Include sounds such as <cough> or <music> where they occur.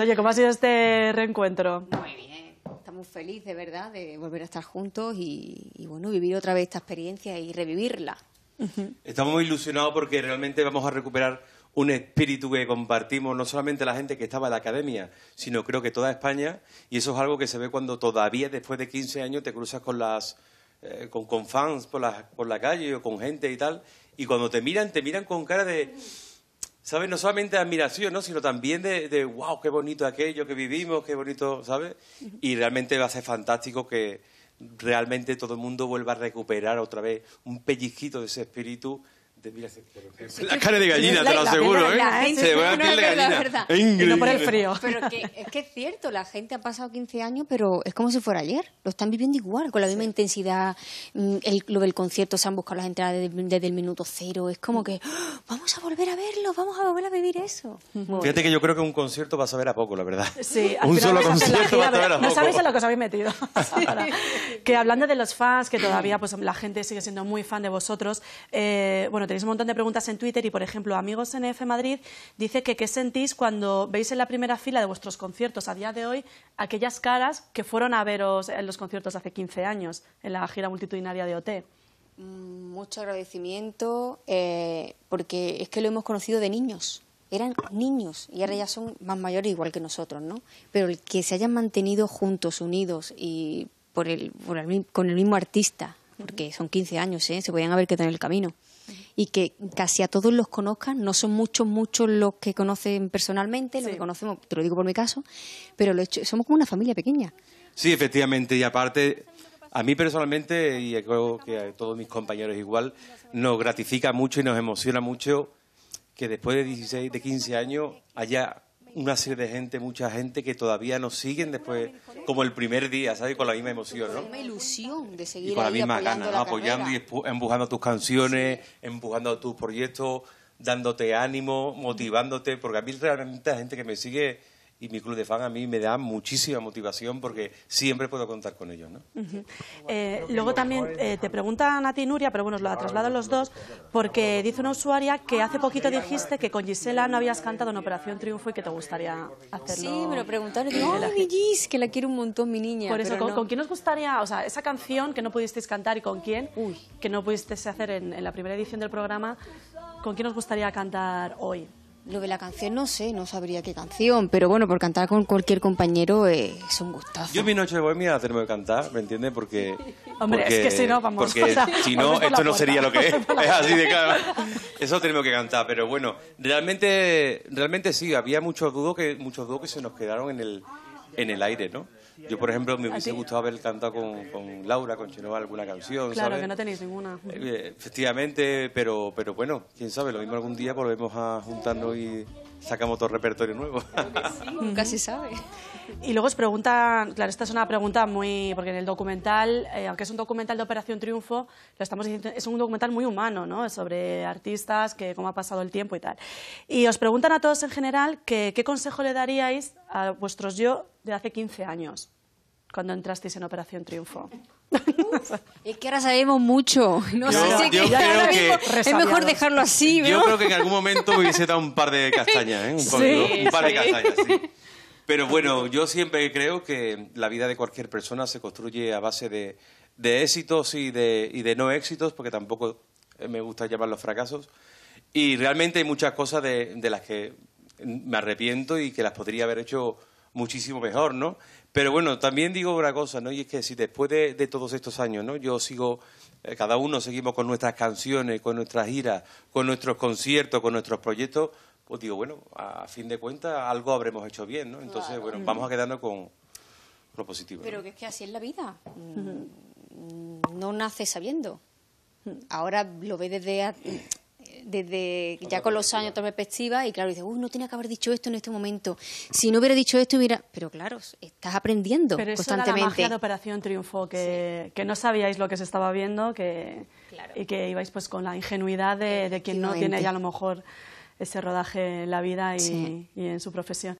Oye, ¿cómo ha sido este reencuentro? Muy bien, estamos felices, de verdad, de volver a estar juntos y, bueno, vivir otra vez esta experiencia y revivirla. Estamos muy ilusionados porque realmente vamos a recuperar un espíritu que compartimos no solamente la gente que estaba en la academia, sino creo que toda España, y eso es algo que se ve cuando todavía después de 15 años te cruzas con las eh, fans por la, por la calle o con gente y tal, y cuando te miran, te miran con cara de ¿sabes? No solamente de admiración, ¿no? Sino también de, de, wow, qué bonito aquello que vivimos, qué bonito, ¿sabes? Y realmente va a ser fantástico que realmente todo el mundo vuelva a recuperar otra vez un pellizquito de ese espíritu la cara de gallina, te lo aseguro, ¿eh? no por el frío. Pero que, es que es cierto, la gente ha pasado 15 años, pero es como si fuera ayer. Lo están viviendo igual, con la misma intensidad. Mm, el, lo del concierto, se han buscado las entradas desde, el minuto cero. Es como mm. que, ¡Ah! vamos a volver a verlo, vamos a volver a vivir eso. Fíjate que yo creo que un concierto va a saber a poco, la verdad. Sí, un solo concierto a a No sabéis a lo que os habéis metido. <laughs> <laughs> que hablando de los fans, que todavía pues la gente sigue siendo muy fan de vosotros, eh, bueno, tenéis un montón de preguntas en Twitter y, por ejemplo, Amigos NF Madrid dice que qué sentís cuando veis en la primera fila de vuestros conciertos a día de hoy aquellas caras que fueron a veros en los conciertos hace 15 años, en la gira multitudinaria de OT. Mm, mucho agradecimiento, eh, porque es que lo hemos conocido de niños eran niños y ahora ya son más mayores igual que nosotros, ¿no? Pero el que se hayan mantenido juntos, unidos y con el mismo artista, porque son 15 años, ¿eh? se podían haber quedado en el camino y que casi a todos los conozcan. No son muchos, muchos los que conocen personalmente, los que conocemos, te lo digo por mi caso, pero lo somos como una familia pequeña. Sí, efectivamente, y aparte, a mí personalmente, y creo que a todos mis compañeros igual, nos gratifica mucho y nos emociona mucho que después de 16, de 15 años haya una serie de gente, mucha gente que todavía nos siguen después, como el primer día, ¿sabes? Con la misma emoción, ¿no? Con la ilusión de seguir y con la misma gana, apoyando y empujando tus canciones, empujando tus proyectos, dándote ánimo, motivándote, porque a mí realmente la gente que me sigue y mi club de fan a mí me da muchísima motivación porque siempre puedo contar con ellos. ¿no? Eh, luego también eh, te preguntan a ti, Nuria, pero bueno, os lo traslado a los dos, porque dice una usuaria que hace ah, poquito dijiste que con Gisela no habías cantado en Operación Triunfo y que te gustaría hacerlo. Sí, me lo preguntaron. Digo, ¡Ay, mi Gis, que la quiero un montón, mi niña! Por eso, con, quién os gustaría, o sea, esa canción que no pudisteis cantar y con quién, que no pudisteis hacer en, en la primera edición del programa, ¿con quién os gustaría cantar hoy? Lo de la canción no sé, no sabría qué canción, pero bueno, por cantar con cualquier compañero eh, es un gustazo. Yo mi noche de bohemia la tenemos que cantar, ¿me entiendes? Porque... <laughs> Hombre, es que si no, vamos... <laughs> si no, esto no sería lo que es. <laughs> es así de claro. Eso tenemos que cantar, pero bueno, realmente, realmente sí, había muchos dudos que, muchos que se nos quedaron en el, en el aire, ¿no? Yo, por ejemplo, me hubiese gustado haber cantado con, con Laura, con Chenoa, alguna canción. Claro, que no tenéis ninguna. Eh, efectivamente, pero, pero bueno, quién sabe, lo mismo algún día volvemos a juntarnos y sacamos todo repertorio nuevo. Nunca <laughs> se sabe. Y luego os preguntan, claro, esta es una pregunta muy, porque en el documental, eh, aunque es un documental de Operación Triunfo, lo estamos es un documental muy humano, ¿no? Sobre artistas, que cómo ha pasado el tiempo y tal. Y os preguntan a todos en general qué consejo le daríais a vuestros yo de hace 15 años, cuando entrasteis en Operación Triunfo es que ahora sabemos mucho. No sé si es mejor dejarlo así. ¿no? Yo creo que en algún momento hubiese dado un par de castañas, ¿eh? un, par, de Sí. Pero bueno, yo siempre creo que la vida de cualquier persona se construye a base de, éxitos y de, no éxitos, porque tampoco me gusta llamar los fracasos. Y realmente hay muchas cosas de las que me arrepiento y que las podría haber hecho muchísimo mejor, ¿no? Pero bueno, también digo una cosa, ¿no? Y es que si después de, todos estos años, ¿no? Yo sigo, eh, cada uno seguimos con nuestras canciones, con nuestras giras, con nuestros conciertos, con nuestros proyectos, pues digo, bueno, a, fin de cuentas algo habremos hecho bien, ¿no? Entonces, bueno, mm. vamos a quedarnos con lo positivo. Pero que es que así es la vida. Mm, no nace sabiendo. Ahora lo ve desde desde ya con los años otra perspectiva y claro, dices, uy, no tenía que haber dicho esto en este momento. Si no hubiera dicho esto, hubiera... Pero claro, estás aprendiendo Pero constantemente. la magia de Operación Triunfo, que, que, no sabíais lo que se estaba viendo que, y que ibais pues con la ingenuidad de, quien no tiene ya a lo mejor ese rodaje en la vida y en su profesión.